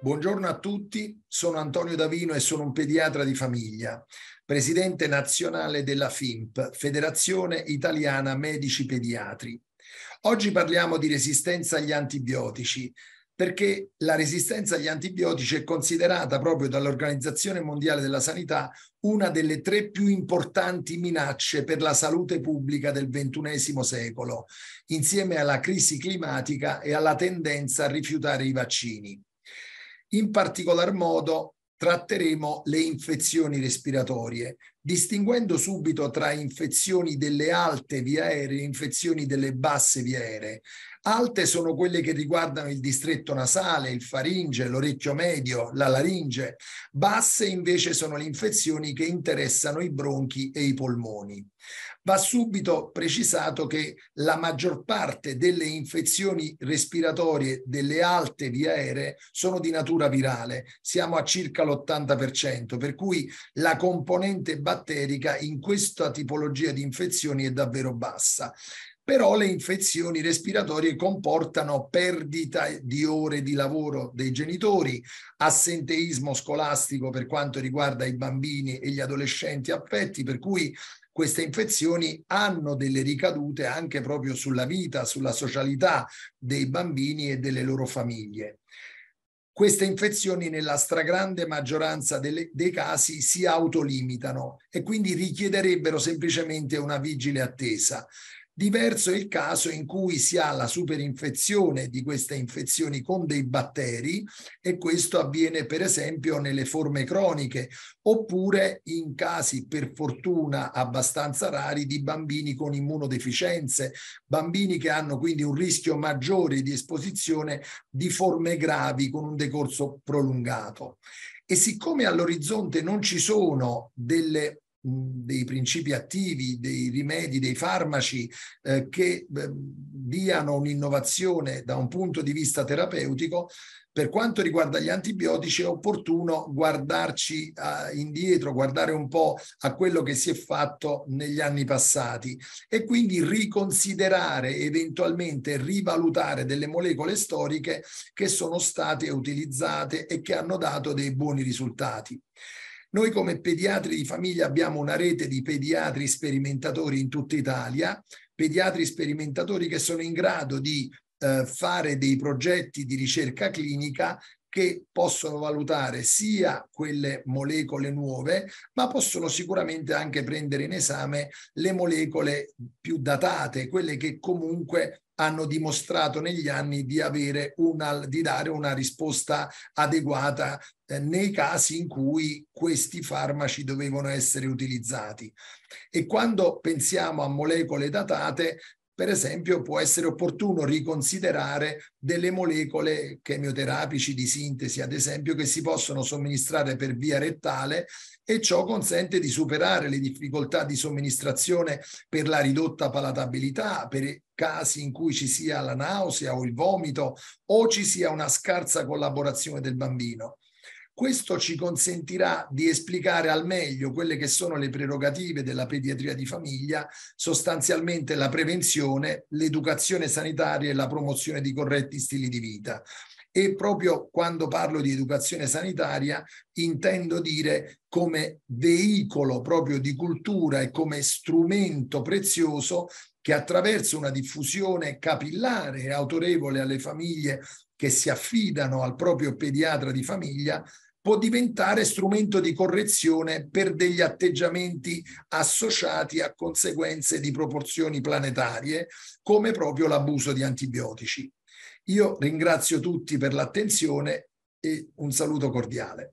Buongiorno a tutti, sono Antonio Davino e sono un pediatra di famiglia, presidente nazionale della FIMP, Federazione Italiana Medici Pediatri. Oggi parliamo di resistenza agli antibiotici, perché la resistenza agli antibiotici è considerata proprio dall'Organizzazione Mondiale della Sanità una delle tre più importanti minacce per la salute pubblica del XXI secolo, insieme alla crisi climatica e alla tendenza a rifiutare i vaccini. In particolar modo tratteremo le infezioni respiratorie, distinguendo subito tra infezioni delle alte vie aeree e infezioni delle basse vie aeree. Alte sono quelle che riguardano il distretto nasale, il faringe, l'orecchio medio, la laringe. Basse invece sono le infezioni che interessano i bronchi e i polmoni. Va subito precisato che la maggior parte delle infezioni respiratorie delle alte vie aeree sono di natura virale, siamo a circa l'80%, per cui la componente batterica in questa tipologia di infezioni è davvero bassa però le infezioni respiratorie comportano perdita di ore di lavoro dei genitori, assenteismo scolastico per quanto riguarda i bambini e gli adolescenti affetti, per cui queste infezioni hanno delle ricadute anche proprio sulla vita, sulla socialità dei bambini e delle loro famiglie queste infezioni nella stragrande maggioranza delle, dei casi si autolimitano e quindi richiederebbero semplicemente una vigile attesa. Diverso è il caso in cui si ha la superinfezione di queste infezioni con dei batteri e questo avviene per esempio nelle forme croniche oppure in casi per fortuna abbastanza rari di bambini con immunodeficienze, bambini che hanno quindi un rischio maggiore di esposizione di forme gravi con un decorso prolungato. E siccome all'orizzonte non ci sono delle dei principi attivi, dei rimedi, dei farmaci eh, che eh, diano un'innovazione da un punto di vista terapeutico, per quanto riguarda gli antibiotici è opportuno guardarci uh, indietro, guardare un po' a quello che si è fatto negli anni passati e quindi riconsiderare, eventualmente rivalutare delle molecole storiche che sono state utilizzate e che hanno dato dei buoni risultati. Noi come pediatri di famiglia abbiamo una rete di pediatri sperimentatori in tutta Italia, pediatri sperimentatori che sono in grado di eh, fare dei progetti di ricerca clinica che possono valutare sia quelle molecole nuove, ma possono sicuramente anche prendere in esame le molecole più datate, quelle che comunque hanno dimostrato negli anni di, avere una, di dare una risposta adeguata eh, nei casi in cui questi farmaci dovevano essere utilizzati. E quando pensiamo a molecole datate, per esempio può essere opportuno riconsiderare delle molecole chemioterapici di sintesi, ad esempio, che si possono somministrare per via rettale e ciò consente di superare le difficoltà di somministrazione per la ridotta palatabilità, per casi in cui ci sia la nausea o il vomito o ci sia una scarsa collaborazione del bambino. Questo ci consentirà di esplicare al meglio quelle che sono le prerogative della pediatria di famiglia, sostanzialmente la prevenzione, l'educazione sanitaria e la promozione di corretti stili di vita. E proprio quando parlo di educazione sanitaria intendo dire come veicolo proprio di cultura e come strumento prezioso che attraverso una diffusione capillare e autorevole alle famiglie che si affidano al proprio pediatra di famiglia può diventare strumento di correzione per degli atteggiamenti associati a conseguenze di proporzioni planetarie, come proprio l'abuso di antibiotici. Io ringrazio tutti per l'attenzione e un saluto cordiale.